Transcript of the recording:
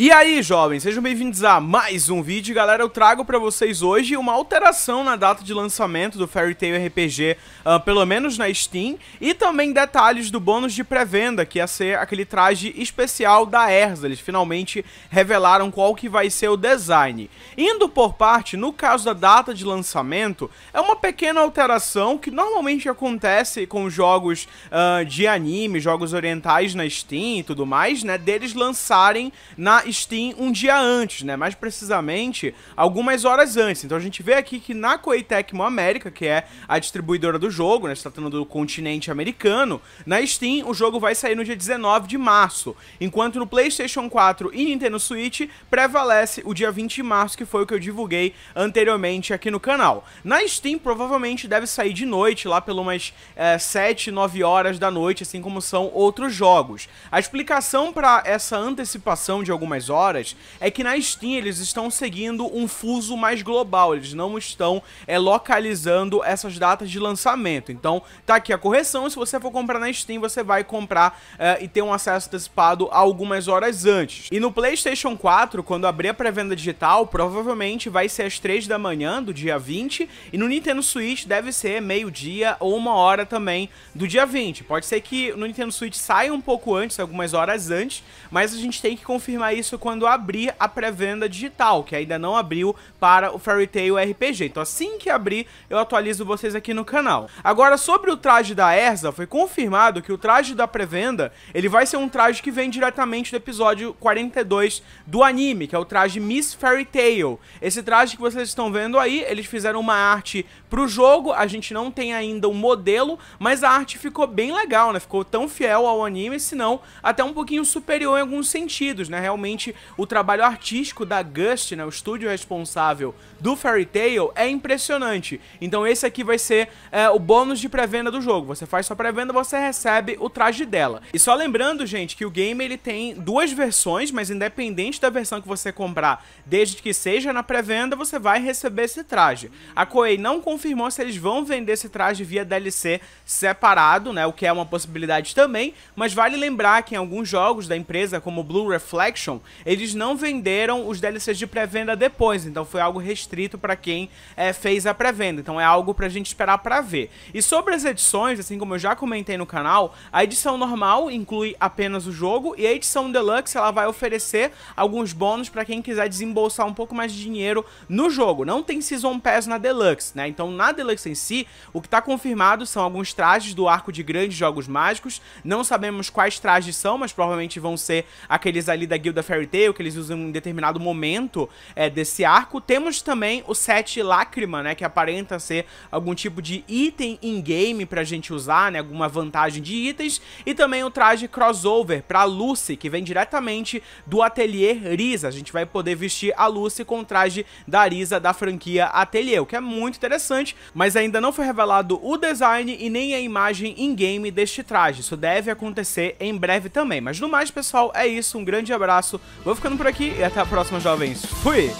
E aí, jovens, sejam bem-vindos a mais um vídeo. Galera, eu trago para vocês hoje uma alteração na data de lançamento do Fairy Tail RPG, uh, ah, pelo menos na Steam, e também detalhes do bônus de pré-venda, que ia ser aquele traje especial da Erza. Eles finalmente revelaram qual que vai ser o design. Indo por parte, no caso da data de lançamento, é uma pequena alteração que normalmente acontece com jogos uh, de anime, jogos orientais na Steam e tudo mais, né, deles lançarem na Steam um dia antes, né? Mais precisamente, algumas horas antes. Então a gente vê aqui que na Koei Tecmo América, que é a distribuidora do jogo, né? Se tratando do continente americano, na Steam o jogo vai sair no dia 19 de março, enquanto no PlayStation 4 e Nintendo Switch prevalece o dia 20 de março, que foi o que eu divulguei anteriormente aqui no canal. Na Steam provavelmente deve sair de noite, lá pelas umas é, 7, 9 horas da noite, assim como são outros jogos. A explicação para essa antecipação de algumas últimas horas é que na Steam eles estão seguindo um fuso mais global, eles não estão é, localizando essas datas de lançamento. Então, tá aqui a correção, se você for comprar na Steam, você vai comprar é, e ter um acesso antecipado algumas horas antes. E no PlayStation 4, quando abrir a pré-venda digital, provavelmente vai ser às 3 da manhã do dia 20, e no Nintendo Switch deve ser meio-dia ou uma hora também do dia 20. Pode ser que no Nintendo Switch saia um pouco antes, algumas horas antes, mas a gente tem que confirmar isso quando abrir a pré-venda digital, que ainda não abriu para o Fairy Tail RPG. Então assim que abrir, eu atualizo vocês aqui no canal. Agora, sobre o traje da Erza, foi confirmado que o traje da pré-venda, ele vai ser um traje que vem diretamente do episódio 42 do anime, que é o traje Miss Fairy Tail. Esse traje que vocês estão vendo aí, eles fizeram uma arte pro jogo, a gente não tem ainda um modelo, mas a arte ficou bem legal, né? Ficou tão fiel ao anime, se não até um pouquinho superior em alguns sentidos, né? Realmente realmente o trabalho artístico da Gust, né, o estúdio responsável do Fairy Tail, é impressionante. Então esse aqui vai ser é, o bônus de pré-venda do jogo. Você faz sua pré-venda, você recebe o traje dela. E só lembrando, gente, que o game ele tem duas versões, mas independente da versão que você comprar, desde que seja na pré-venda, você vai receber esse traje. A Koei não confirmou se eles vão vender esse traje via DLC separado, né, o que é uma possibilidade também, mas vale lembrar que em alguns jogos da empresa, como Blue Reflection, eles não venderam os DLCs de pré-venda depois, então foi algo restrito para quem é, fez a pré-venda. Então é algo pra gente esperar para ver. E sobre as edições, assim como eu já comentei no canal, a edição normal inclui apenas o jogo e a edição deluxe ela vai oferecer alguns bônus para quem quiser desembolsar um pouco mais de dinheiro no jogo. Não tem Season Pass na deluxe, né? Então na deluxe em si, o que tá confirmado são alguns trajes do arco de grandes jogos mágicos. Não sabemos quais trajes são, mas provavelmente vão ser aqueles ali da Guilda Fairy Tail, que eles usam em determinado momento é, desse arco. Temos também o set Lágrima, né? Que aparenta ser algum tipo de item in-game pra gente usar, né? Alguma vantagem de itens. E também o traje crossover pra Lucy, que vem diretamente do Atelier Risa. A gente vai poder vestir a Lucy com o traje da Risa da franquia Atelier o que é muito interessante, mas ainda não foi revelado o design e nem a imagem in-game deste traje. Isso deve acontecer em breve também. Mas no mais, pessoal, é isso. Um grande abraço Vou ficando por aqui e até a próxima, jovens. Fui!